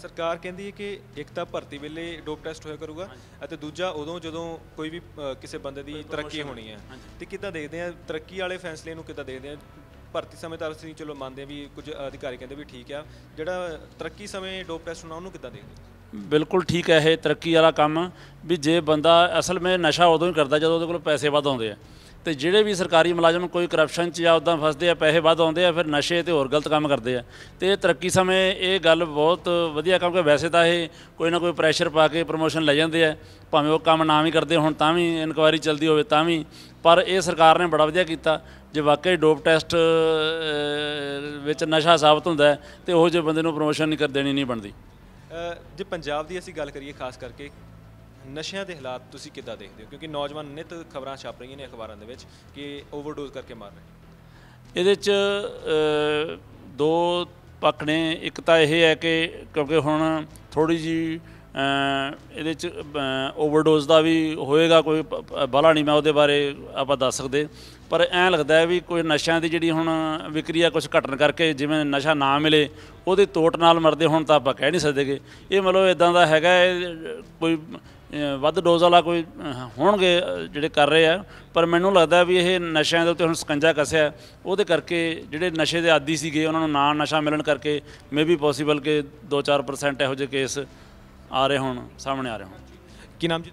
ਸਰਕਾਰ ਕਹਿੰਦੀ ਹੈ ਕਿ ਇੱਕ ਤਾਂ ਭਰਤੀ ਵੇਲੇ ਡੋਪ ਟੈਸਟ ਹੋਇਆ ਕਰੂਗਾ ਅਤੇ ਦੂਜਾ ਉਦੋਂ ਜਦੋਂ ਕੋਈ ਵੀ ਕਿਸੇ ਬੰਦੇ ਦੀ ਤਰੱਕੀ ਹੋਣੀ ਹੈ ਤੇ ਕਿੱਦਾਂ ਦੇਖਦੇ ਆ ਤਰੱਕੀ ਵਾਲੇ ਫੈਸਲੇ ਨੂੰ ਕਿੱਦਾਂ ਦੇਖਦੇ ਆ ਭਰਤੀ ਸਮੇਂ ਤਾਂ ਅਸੀਂ ਚਲੋ ਮੰਨਦੇ ਆ ਵੀ ਕੁਝ ਅਧਿਕਾਰੀ ਕਹਿੰਦੇ ਵੀ ਠੀਕ ਆ ਜਿਹੜਾ ਤਰੱਕੀ ਸਮੇਂ ਡੋਪ ਟੈਸਟ ਹੋਣਾ ਉਹਨੂੰ ਕਿੱਦਾਂ ਦੇਖਦੇ ਬਿਲਕੁਲ ਠੀਕ ਹੈ ਇਹ ਤਰੱਕੀ ਵਾਲਾ ਕੰਮ ਵੀ ਜੇ ਬੰਦਾ ਅਸਲ ਵਿੱਚ ਨਸ਼ਾ ਉਦੋਂ ਹੀ ਕਰਦਾ ਜਦੋਂ ਉਹਦੇ ਕੋਲ ਪੈਸੇ ਵੱਧ ਆਉਂਦੇ ਆ ਤੇ ਜਿਹੜੇ ਵੀ ਸਰਕਾਰੀ ਮੁਲਾਜ਼ਮ ਕੋਈ ਕਰਪਸ਼ਨ 'ਚ ਜਾਂ ਉਦਾਂ ਫਸਦੇ ਆ ਪੈਸੇ ਵੱਧ ਆਉਂਦੇ ਆ ਫਿਰ ਨਸ਼ੇ ਤੇ ਹੋਰ ਗਲਤ ਕੰਮ ਕਰਦੇ ਆ ਤੇ ਤਰੱਕੀ ਸਮੇਂ ਇਹ ਗੱਲ ਬਹੁਤ ਵਧੀਆ ਕੰਮ ਕਿ ਵੈਸੇ ਤਾਂ ਇਹ ਕੋਈ ਨਾ ਕੋਈ ਪ੍ਰੈਸ਼ਰ ਪਾ ਕੇ ਪ੍ਰੋਮੋਸ਼ਨ ਲੈ ਜਾਂਦੇ ਆ ਭਾਵੇਂ ਉਹ ਕੰਮ ਨਾ ਵੀ ਕਰਦੇ ਹੁਣ ਤਾਂ ਵੀ ਇਨਕੁਆਇਰੀ ਚਲਦੀ ਹੋਵੇ ਤਾਂ ਵੀ ਪਰ ਇਹ ਸਰਕਾਰ ਨੇ ਬੜਾ ਵਧੀਆ ਕੀਤਾ ਜੇ ਵਾਕਈ ਡੋਪ ਟੈਸਟ ਵਿੱਚ ਨਸ਼ਾ ਸਾਬਤ ਹੁੰਦਾ ਤੇ ਉਹ ਜੇ ਬੰਦੇ ਨੂੰ ਪ੍ਰੋਮੋਸ਼ਨ ਨਹੀਂ ਕਰ ਦੇਣੀ ਨਹੀਂ ਬਣਦੀ ਜੇ ਪੰਜਾਬ ਦੀ ਅਸੀਂ ਗੱਲ ਕਰੀਏ ਖਾਸ ਕਰਕੇ ਨਸ਼ਿਆਂ ਦੇ ਹਾਲਾਤ ਤੁਸੀਂ ਕਿੱਦਾਂ ਦੇਖਦੇ ਹੋ ਕਿਉਂਕਿ ਨੌਜਵਾਨ ਨਿਤ ਖਬਰਾਂ ਛਾਪ ਰਹੀਆਂ ਨੇ ਅਖਬਾਰਾਂ ਦੇ ਵਿੱਚ ਕਿ ਓਵਰਡੋਜ਼ ਕਰਕੇ ਮਾਰ ਰਹੇ ਇਹਦੇ 'ਚ ਦੋ ਪੱਖ ਨੇ ਇੱਕ ਤਾਂ ਇਹ ਹੈ ਕਿ ਕਿਉਂਕਿ ਹੁਣ ਥੋੜੀ ਜੀ ਇਹਦੇ 'ਚ ਓਵਰਡੋਜ਼ ਦਾ ਵੀ ਹੋਏਗਾ ਕੋਈ ਬਾਲਾ ਨਹੀਂ ਮੈਂ ਉਹਦੇ ਬਾਰੇ ਆਪਾਂ ਦੱਸ ਸਕਦੇ ਪਰ ਐਂ ਲੱਗਦਾ ਹੈ ਵੀ ਕੋਈ ਨਸ਼ਿਆਂ ਦੀ ਜਿਹੜੀ ਹੁਣ ਵਿਕਰੀ ਆ ਕੁਝ ਘਟਣ ਕਰਕੇ ਜਿਵੇਂ ਨਸ਼ਾ ਨਾ ਮਿਲੇ ਉਹਦੇ ਤੋਟ ਨਾਲ ਮਰਦੇ ਹੁਣ ਤਾਂ ਆਪਾਂ ਕਹਿ ਨਹੀਂ ਸਕਦੇਗੇ ਇਹ ਮਤਲਬ ਇਦਾਂ ਦਾ ਹੈਗਾ ਕੋਈ ਵੱਧ ਡੋਜ਼ ਵਾਲਾ ਕੋਈ ਹੋਣਗੇ ਜਿਹੜੇ ਕਰ ਰਹੇ ਆ ਪਰ ਮੈਨੂੰ ਲੱਗਦਾ ਵੀ ਇਹ ਨਸ਼ਿਆਂ ਦੇ ਉੱਤੇ ਹੁਣ ਸਕੰਜਾ ਕੱਸਿਆ ਉਹਦੇ ਕਰਕੇ ਜਿਹੜੇ ਨਸ਼ੇ ਦੇ ਆਦੀ ਸੀਗੇ ਉਹਨਾਂ ਨੂੰ ਨਾ ਨਸ਼ਾ ਮਿਲਣ ਕਰਕੇ ਮੇ ਵੀ ਪੋਸੀਬਲ ਕਿ 2-4% ਇਹੋ ਜਿਹੇ ਕੇਸ ਆ ਰਹੇ ਹੋਣ ਸਾਹਮਣੇ ਆ ਰਹੇ ਹੋਣ ਕੀ ਨਾਮ ਜੀ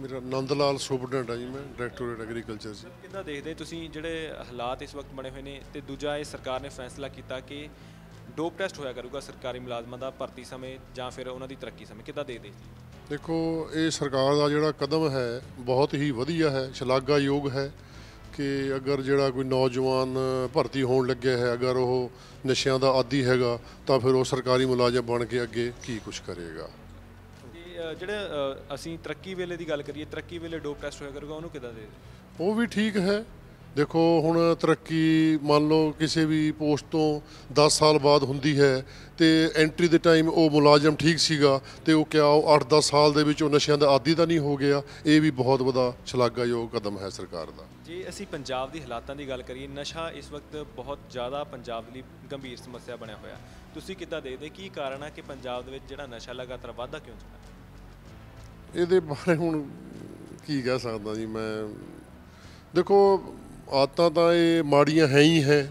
ਮੇਰਾ ਨੰਦ ਲਾਲ ਸੁਪਰਡੈਂਟ ਆ ਜੀ ਮੈਂ ਡਾਇਰੈਕਟੋਰੇਟ ਐਗਰੀਕਲਚਰ ਜੀ ਕਿੱਦਾਂ ਦੇਖਦੇ ਤੁਸੀਂ ਜਿਹੜੇ ਹਾਲਾਤ ਇਸ ਵਕਤ ਬਣੇ ਹੋਏ ਨੇ ਤੇ ਦੂਜਾ ਇਹ ਸਰਕਾਰ ਨੇ ਫੈਸਲਾ ਕੀਤਾ ਕਿ ਡੋਪ ਟੈਸਟ ਹੋਇਆ ਕਰੂਗਾ ਸਰਕਾਰੀ ਮੁਲਾਜ਼ਮਾਂ ਦਾ ਭਰਤੀ ਸਮੇਂ ਜਾਂ ਫਿਰ ਉਹਨਾਂ ਦੀ ਤਰੱਕੀ ਸਮੇਂ ਕਿੱਦਾਂ ਦੇਖਦੇ ਦੇਖੋ ਇਹ ਸਰਕਾਰ ਦਾ ਜਿਹੜਾ ਕਦਮ ਹੈ ਬਹੁਤ ਹੀ ਵਧੀਆ ਹੈ ਸ਼ਲਾਘਾਯੋਗ ਹੈ ਕਿ ਅਗਰ ਜਿਹੜਾ ਕੋਈ ਨੌਜਵਾਨ ਭਰਤੀ ਹੋਣ ਲੱਗਿਆ ਹੈ ਅਗਰ ਉਹ ਨਸ਼ਿਆਂ ਦਾ ਆਦੀ ਹੈਗਾ ਤਾਂ ਫਿਰ ਉਹ ਸਰਕਾਰੀ ਮੁਲਾਜ਼ਮ ਬਣ ਕੇ ਅੱਗੇ ਕੀ ਕੁਝ ਕਰੇਗਾ ਜਿਹੜੇ ਅਸੀਂ ਤਰੱਕੀ ਵੇਲੇ ਦੀ ਗੱਲ ਕਰੀਏ ਤਰੱਕੀ ਵੇਲੇ ਡੋਪ ਟੈਸਟ ਹੋਇਆ ਕਰੂਗਾ ਉਹਨੂੰ ਕਿਦਾਂ ਦੇ ਉਹ ਵੀ ਠੀਕ ਹੈ ਦੇਖੋ ਹੁਣ ਤਰੱਕੀ ਮੰਨ ਲਓ ਕਿਸੇ ਵੀ ਪੋਸਟ ਤੋਂ 10 ਸਾਲ ਬਾਅਦ ਹੁੰਦੀ ਹੈ ਤੇ ਐਂਟਰੀ ਦੇ ਟਾਈਮ ਉਹ ਮੁਲਾਜ਼ਮ ਠੀਕ ਸੀਗਾ ਤੇ ਉਹ ਕਿਹਾ ਉਹ 8-10 ਸਾਲ ਦੇ ਵਿੱਚ ਉਹ ਨਸ਼ਿਆਂ ਦਾ ਆਦੀ ਤਾਂ ਨਹੀਂ ਹੋ ਗਿਆ ਇਹ ਵੀ ਬਹੁਤ ਵੱਡਾ ਛਲਾਗਾਯੋਗ ਕਦਮ ਹੈ ਸਰਕਾਰ ਦਾ ਜੀ ਅਸੀਂ ਪੰਜਾਬ ਦੀ ਹਾਲਾਤਾਂ ਦੀ ਗੱਲ ਕਰੀਏ ਨਸ਼ਾ ਇਸ ਵਕਤ ਬਹੁਤ ਜ਼ਿਆਦਾ ਪੰਜਾਬ ਲਈ ਗੰਭੀਰ ਸਮੱਸਿਆ ਬਣਿਆ ਹੋਇਆ ਤੁਸੀਂ ਕਿੱਦਾਂ ਦੇਖਦੇ ਕੀ ਕਾਰਨ ਹੈ ਕਿ ਪੰਜਾਬ ਦੇ ਵਿੱਚ ਜਿਹੜਾ ਨਸ਼ਾ ਲਗਾਤਾਰ ਵਾਧਾ ਕਿਉਂ ਚੱਲ ਇਹਦੇ ਬਾਰੇ ਹੁਣ ਕੀ ਕਹਿ ਸਕਦਾ ਜੀ ਮੈਂ ਦੇਖੋ ਆਦਤਾਂ ਤਾਂ ਇਹ ਮਾੜੀਆਂ ਹੈ ਹੀ ਹੈ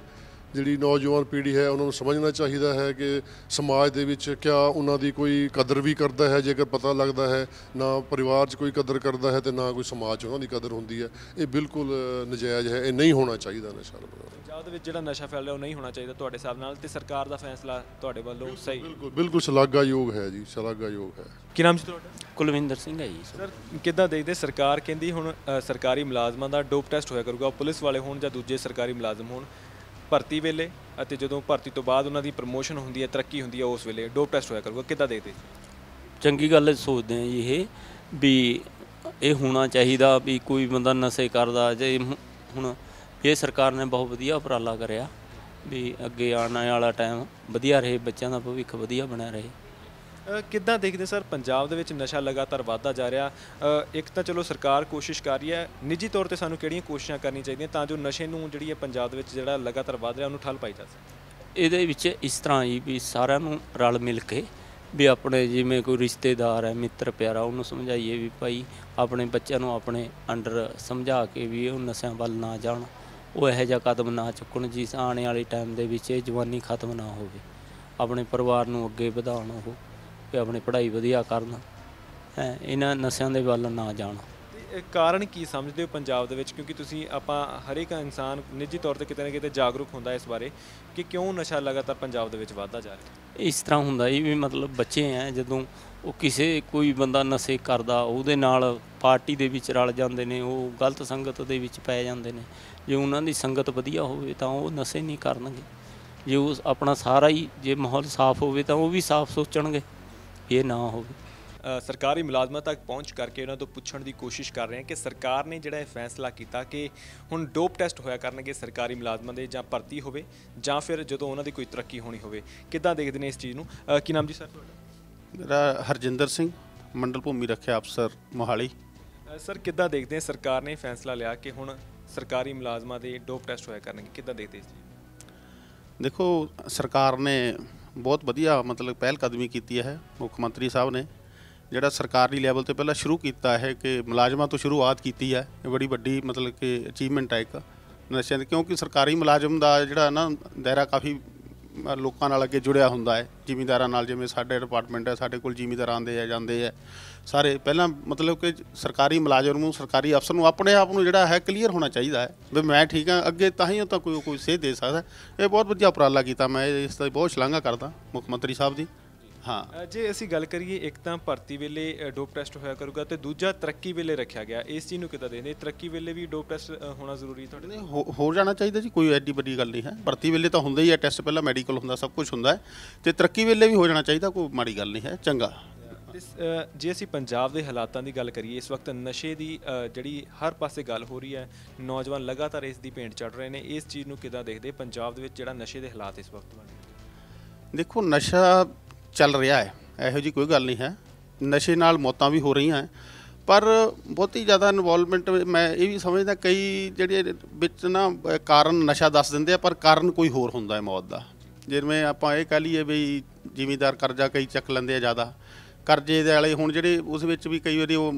ਜਿਹੜੀ ਨੌਜਵਾਨ ਪੀੜ੍ਹੀ ਹੈ ਉਹਨਾਂ ਨੂੰ ਸਮਝਣਾ ਚਾਹੀਦਾ ਹੈ ਕਿ ਸਮਾਜ ਦੇ ਵਿੱਚ ਕਿਆ ਉਹਨਾਂ ਦੀ ਕੋਈ ਕਦਰ ਵੀ ਕਰਦਾ ਹੈ ਜੇਕਰ ਪਤਾ ਲੱਗਦਾ ਹੈ ਨਾ ਪਰਿਵਾਰ 'ਚ ਕੋਈ ਕਦਰ ਕਰਦਾ ਹੈ ਤੇ ਨਾ ਕੋਈ ਸਮਾਜ 'ਚ ਉਹਨਾਂ ਦੀ ਕਦਰ ਹੁੰਦੀ ਹੈ ਇਹ ਬਿਲਕੁਲ ਨਜਾਇਜ਼ ਹੈ ਇਹ ਨਹੀਂ ਹੋਣਾ ਚਾਹੀਦਾ ਨਸ਼ਾ ਪੰਜਾਬ ਦੇ ਵਿੱਚ ਜਿਹੜਾ ਨਸ਼ਾ ਫੈਲ ਰਿਹਾ ਉਹ ਨਹੀਂ ਹੋਣਾ ਚਾਹੀਦਾ ਤੁਹਾਡੇ ਹਿਸਾਬ ਨਾਲ ਤੇ ਸਰਕਾਰ ਦਾ ਫੈਸਲਾ ਤੁਹਾਡੇ ਵੱਲੋਂ ਸਹੀ ਬਿਲਕੁਲ ਬਿਲਕੁਲ ਸ਼ਲਾਘਾਯੋਗ ਹੈ ਜੀ ਸ਼ਲਾਘਾਯੋਗ ਹੈ ਕੀ ਨਾਮ ਜੀ ਤੁਹਾਡਾ ਕੁਲਵਿੰਦਰ ਸਿੰਘ ਹੈ ਜੀ ਸਰ ਕਿੱਦਾਂ ਦੇਖਦੇ ਸਰਕਾਰ ਕਹਿੰਦੀ ਹੁਣ ਸਰਕਾਰੀ ਮੁਲਾਜ਼ਮਾਂ ਦਾ ਡੋਪ ਟੈਸਟ ਹੋਇਆ ਕਰੂਗਾ ਪੁਲਿਸ ਵਾਲੇ ਹੋਣ ਜਾਂ ਦੂਜੇ ਸਰਕਾਰੀ ਮੁਲਾਜ਼ਮ ਹੋਣ ਭਰਤੀ ਵੇਲੇ ਅਤੇ ਜਦੋਂ ਭਰਤੀ ਤੋਂ ਬਾਅਦ ਉਹਨਾਂ ਦੀ ਪ੍ਰਮੋਸ਼ਨ ਹੁੰਦੀ ਹੈ ਤਰੱਕੀ ਹੁੰਦੀ ਹੈ ਉਸ ਵੇਲੇ ਡੋਪ ਟੈਸਟ ਹੋਇਆ ਕਰੂਗਾ ਕਿੱਦਾਂ ਦੇਖਦੇ ਚੰਗੀ ਗੱਲ ਸੋਚਦੇ ਆ ਜੀ ਇਹ ਵੀ ਇਹ ਹੋਣਾ ਚਾਹੀਦਾ ਵੀ ਕੋਈ ਬੰਦਾ ਨਸ਼ੇ ਕਰਦਾ ਜੇ ਹੁਣ ਇਹ ਸਰਕਾਰ ਨੇ ਬਹੁਤ ਵਧੀਆ ਉਪਰਾਲਾ ਕਰਿਆ ਵੀ ਅੱਗੇ ਆਉਣ ਵਾਲਾ ਟਾਈਮ ਵਧੀਆ ਰਹੇ ਬੱਚਿਆਂ ਦਾ ਭਵਿੱਖ ਵਧੀਆ ਬਣਿਆ ਰਹੇ ਕਿੱਦਾਂ ਦੇਖਦੇ ਸਰ ਪੰਜਾਬ ਦੇ ਵਿੱਚ ਨਸ਼ਾ ਲਗਾਤਾਰ ਵਧਦਾ ਜਾ ਰਿਹਾ ਇੱਕ ਤਾਂ ਚਲੋ ਸਰਕਾਰ ਕੋਸ਼ਿਸ਼ ਕਰ ਰਹੀ ਹੈ ਨਿੱਜੀ ਤੌਰ ਤੇ ਸਾਨੂੰ ਕਿਹੜੀਆਂ ਕੋਸ਼ਿਸ਼ਾਂ ਕਰਨੀਆਂ ਚਾਹੀਦੀਆਂ ਤਾਂ ਜੋ ਨਸ਼ੇ ਨੂੰ ਜਿਹੜੀ ਹੈ ਪੰਜਾਬ ਦੇ ਵਿੱਚ ਜਿਹੜਾ ਲਗਾਤਾਰ ਵਧ ਰਿਹਾ ਉਹਨੂੰ ਠੱਲ ਪਾਈ ਜਾ ਸਕੇ ਇਹਦੇ ਵਿੱਚ ਇਸ ਤਰ੍ਹਾਂ ਹੀ ਵੀ ਸਾਰਿਆਂ ਨੂੰ ਰਲ ਮਿਲ ਕੇ ਵੀ ਆਪਣੇ ਜਿਵੇਂ ਕੋਈ ਰਿਸ਼ਤੇਦਾਰ ਹੈ ਮਿੱਤਰ ਪਿਆਰਾ ਉਹਨੂੰ ਸਮਝਾਈਏ ਵੀ ਭਾਈ ਆਪਣੇ ਬੱਚਿਆਂ ਨੂੰ ਆਪਣੇ ਅੰਡਰ ਸਮਝਾ ਕੇ ਵੀ ਉਹ ਨਸ਼ਿਆਂ ਵੱਲ ਨਾ ਜਾਣ ਉਹ ਇਹੋ ਜਿਹਾ ਕਦਮ ਨਾ ਚੁੱਕਣ ਜਿਸ ਆਉਣ ਵਾਲੇ ਟਾਈਮ ਦੇ ਵਿੱਚ ਇਹ ਜਵਾਨੀ ਖਤਮ ਨਾ ਹੋਵੇ ਆਪਣੇ ਪਰਿਵਾਰ ਨੂੰ ਅੱਗੇ ਵਧਾਉਣ ਉਹ ਕਿ ਆਪਣੀ ਪੜ੍ਹਾਈ ਵਧੀਆ ਕਰਨ ਹੈ ਇਹਨਾਂ ਨਸ਼ਿਆਂ ਦੇ ਵੱਲ ਨਾ ਜਾਣ ਕਾਰਨ ਕੀ ਸਮਝਦੇ ਹੋ ਪੰਜਾਬ ਦੇ ਵਿੱਚ ਕਿਉਂਕਿ ਤੁਸੀਂ ਆਪਾਂ ਹਰ ਇੱਕ ਇਨਸਾਨ ਨਿੱਜੀ ਤੌਰ ਤੇ ਕਿਤੇ ਨਾ ਕਿਤੇ ਜਾਗਰੂਕ ਹੁੰਦਾ ਇਸ ਬਾਰੇ ਕਿ ਕਿਉਂ ਨਸ਼ਾ ਲਗਾਤਾਰ ਪੰਜਾਬ ਦੇ ਵਿੱਚ ਵੱਧਦਾ ਜਾ ਰਿਹਾ ਇਸ ਤਰ੍ਹਾਂ ਹੁੰਦਾ ਇਹ ਵੀ ਮਤਲਬ ਬੱਚੇ ਆ ਜਦੋਂ ਉਹ ਕਿਸੇ ਕੋਈ ਬੰਦਾ ਨਸ਼ੇ ਕਰਦਾ ਉਹਦੇ ਨਾਲ ਪਾਰਟੀ ਦੇ ਵਿੱਚ ਰਲ ਜਾਂਦੇ ਨੇ ਉਹ ਗਲਤ ਸੰਗਤ ਦੇ ਵਿੱਚ ਪੈ ਜਾਂਦੇ ਨੇ ਜੇ ਉਹਨਾਂ ਦੀ ਸੰਗਤ ਵਧੀਆ ਹੋਵੇ ਤਾਂ ਉਹ ਨਸ਼ੇ ਨਹੀਂ ਕਰਨਗੇ ਜੇ ਉਹ ਆਪਣਾ ਸਾਰਾ ਹੀ ਜੇ ਮਾਹੌਲ ਸਾਫ਼ ਹੋਵੇ ਤਾਂ ਉਹ ਵੀ ਸਾਫ਼ ਸੋਚਣਗੇ ਇਹ ਨਾ ਹੋਵੇ ਸਰਕਾਰੀ ਮੁਲਾਜ਼ਮਾਂ ਤੱਕ ਪਹੁੰਚ ਕਰਕੇ ਉਹਨਾਂ ਤੋਂ ਪੁੱਛਣ ਦੀ ਕੋਸ਼ਿਸ਼ ਕਰ ਰਹੇ ਹਾਂ ਕਿ ਸਰਕਾਰ ਨੇ ਜਿਹੜਾ ਇਹ ਫੈਸਲਾ ਕੀਤਾ ਕਿ ਹੁਣ ਡੋਪ ਟੈਸਟ ਹੋਇਆ ਕਰਨਗੇ ਸਰਕਾਰੀ ਮੁਲਾਜ਼ਮਾਂ ਦੇ ਜਾਂ ਭਰਤੀ ਹੋਵੇ ਜਾਂ ਫਿਰ ਜਦੋਂ ਉਹਨਾਂ ਦੀ ਕੋਈ ਤਰੱਕੀ ਹੋਣੀ ਹੋਵੇ ਕਿੱਦਾਂ ਦੇਖਦੇ ਨੇ ਇਸ ਚੀਜ਼ ਨੂੰ ਕੀ ਨਾਮ ਜੀ ਸਰ ਤੁਹਾਡਾ ਮੇਰਾ ਹਰਜਿੰਦਰ ਸਿੰਘ ਮੰਡਲ ਭੂਮੀ ਰੱਖਿਆ ਅਫਸਰ ਮੋਹਾਲੀ ਸਰ ਕਿੱਦਾਂ ਦੇਖਦੇ ਆ ਸਰਕਾਰ ਨੇ ਫੈਸਲਾ ਲਿਆ ਕਿ ਹੁਣ ਸਰਕਾਰੀ ਮੁਲਾਜ਼ਮਾਂ ਦੇ ਡੋਪ ਟੈਸਟ ਹੋਇਆ ਕਰਨਗੇ ਕਿੱਦਾਂ ਦੇਖਦੇ ਇਸ ਚੀਜ਼ ਦੇਖੋ ਸਰਕਾਰ ਨੇ ਬਹੁਤ ਵਧੀਆ ਮਤਲਬ ਪਹਿਲ ਕਦਮੀ ਕੀਤੀ ਹੈ ਮੁੱਖ ਮੰਤਰੀ ਸਾਹਿਬ ਨੇ ਜਿਹੜਾ ਸਰਕਾਰੀ ਲੈਵਲ ਤੇ ਪਹਿਲਾਂ ਸ਼ੁਰੂ ਕੀਤਾ ਹੈ ਕਿ ਮੁਲਾਜ਼ਮਾਂ ਤੋਂ ਸ਼ੁਰੂਆਤ ਕੀਤੀ ਹੈ ਇਹ ਬੜੀ ਵੱਡੀ ਮਤਲਬ ਕਿ ਅਚੀਵਮੈਂਟ ਹੈ ਇੱਕ ਨਸ਼ਿਆਂ ਦੇ ਕਿਉਂਕਿ ਸਰਕਾਰੀ ਮੁਲਾਜ਼ਮ ਦਾ ਜਿਹੜਾ ਨਾ ਦਾਇਰਾ ਕਾਫੀ ਲੋਕਾਂ ਨਾਲ ਅੱਗੇ ਜੁੜਿਆ ਹੁੰਦਾ ਹੈ ਜ਼ਿਮੀਂਦਾਰਾਂ ਨਾਲ ਜਿਵੇਂ ਸਾਡੇ ਡਿਪਾਰਟਮੈਂਟ ਹੈ ਸਾਡੇ ਕੋਲ ਜ਼ਿਮੀਂਦਾਰ ਆਉਂਦੇ ਆ ਜਾਂਦੇ ਆ ਸਾਰੇ ਪਹਿਲਾਂ ਮਤਲਬ ਕਿ ਸਰਕਾਰੀ ਮੁਲਾਜ਼ਮ ਨੂੰ ਸਰਕਾਰੀ ਅਫਸਰ ਨੂੰ ਆਪਣੇ ਆਪ ਨੂੰ ਜਿਹੜਾ ਹੈ ਕਲੀਅਰ ਹੋਣਾ ਚਾਹੀਦਾ ਹੈ ਵੀ ਮੈਂ ਠੀਕ ਹਾਂ ਅੱਗੇ ਤਾਂ ਹੀ ਤਾਂ ਕੋਈ ਕੋਈ ਸੇਧ ਦੇ ਸਕਦਾ ਇਹ ਬਹੁਤ ਵਧੀਆ ਉਪਰਾਲਾ ਕੀਤਾ ਮੈਂ ਇਸ ਦਾ ਬਹੁਤ ਸ਼ਲਾਘਾ ਕਰਦਾ ਮੁੱਖ ਮੰਤਰੀ ਸਾਹਿਬ ਦੀ ਹਾਂ ਜੇ ਅਸੀਂ ਗੱਲ ਕਰੀਏ ਇੱਕ ਤਾਂ ਭਰਤੀ ਵੇਲੇ ਡੋਪ ਟੈਸਟ ਹੋਇਆ ਕਰੂਗਾ ਤੇ ਦੂਜਾ ਤਰੱਕੀ ਵੇਲੇ ਰੱਖਿਆ ਗਿਆ ਇਸ ਚੀਜ਼ ਨੂੰ ਕਿਦਾਂ ਦੇਖਦੇ ਤਰੱਕੀ ਵੇਲੇ ਵੀ ਡੋਪ ਟੈਸਟ ਹੋਣਾ ਜ਼ਰੂਰੀ ਤੁਹਾਡੇ ਨਹੀਂ ਹੋਰ ਜਾਣਾ ਚਾਹੀਦਾ ਜੀ ਕੋਈ ਐਡੀ ਵੱਡੀ ਗੱਲ ਨਹੀਂ ਹੈ ਭਰਤੀ ਵੇਲੇ ਤਾਂ ਹੁੰਦਾ ਹੀ ਹੈ ਟੈਸਟ ਪਹਿਲਾਂ ਮੈਡੀਕਲ ਹੁੰਦਾ ਸਭ ਕੁਝ ਹੁੰਦਾ ਹੈ ਤੇ ਤਰੱਕੀ ਵੇਲੇ ਵੀ ਹੋ ਜਾਣਾ ਚਾਹੀਦਾ ਕੋਈ ਮਾੜੀ ਗੱਲ ਨਹੀਂ ਹੈ ਚੰਗਾ ਜੇ ਅਸੀਂ ਪੰਜਾਬ ਦੇ ਹਾਲਾਤਾਂ ਦੀ ਗੱਲ ਕਰੀਏ ਇਸ ਵਕਤ ਨਸ਼ੇ ਦੀ ਜਿਹੜੀ ਹਰ ਪਾਸੇ ਗੱਲ ਹੋ ਰਹੀ ਹੈ ਨੌਜਵਾਨ ਲਗਾਤਾਰ ਇਸ ਦੀ ਪੇਂਟ ਚੜ ਰਹੇ ਨੇ ਇਸ ਚੀਜ਼ ਨੂੰ ਕਿਦਾਂ ਦੇਖਦੇ ਪੰਜਾਬ ਦੇ ਵਿੱਚ ਜਿਹੜਾ ਨਸ਼ੇ ਦੇ ਹਾਲਾਤ ਇਸ ਵਕਤ ਬਣੇ ਦੇਖੋ ਨਸ਼ਾ ਚੱਲ ਰਿਹਾ ਹੈ ਇਹੋ ਜੀ ਕੋਈ ਗੱਲ ਨਹੀਂ ਹੈ ਨਸ਼ੇ ਨਾਲ ਮੌਤਾਂ ਵੀ ਹੋ ਰਹੀਆਂ ਪਰ ਬਹੁਤੀ ਜ਼ਿਆਦਾ ਇਨਵੋਲਵਮੈਂਟ ਮੈਂ ਇਹ ਵੀ ਸਮਝਦਾ ਕਈ ਜਿਹੜੇ ਵਿੱਚ ਨਾ ਕਾਰਨ ਨਸ਼ਾ ਦੱਸ ਦਿੰਦੇ ਆ ਪਰ ਕਾਰਨ ਕੋਈ ਹੋਰ ਹੁੰਦਾ ਹੈ ਮੌਤ ਦਾ ਜਿਵੇਂ ਆਪਾਂ ਇਹ ਕਹ ਲਈਏ ਵੀ ਜ਼ਿਮੀਦਾਰ ਕਰਜ਼ਾ ਕਈ ਚੱਕ ਲੈਂਦੇ ਆ ਜ਼ਿਆਦਾ ਕਰਜ਼ੇ ਦੇ ਵਾਲੇ ਹੁਣ ਜਿਹੜੇ ਉਸ ਵਿੱਚ ਵੀ ਕਈ ਵਾਰੀ ਉਹ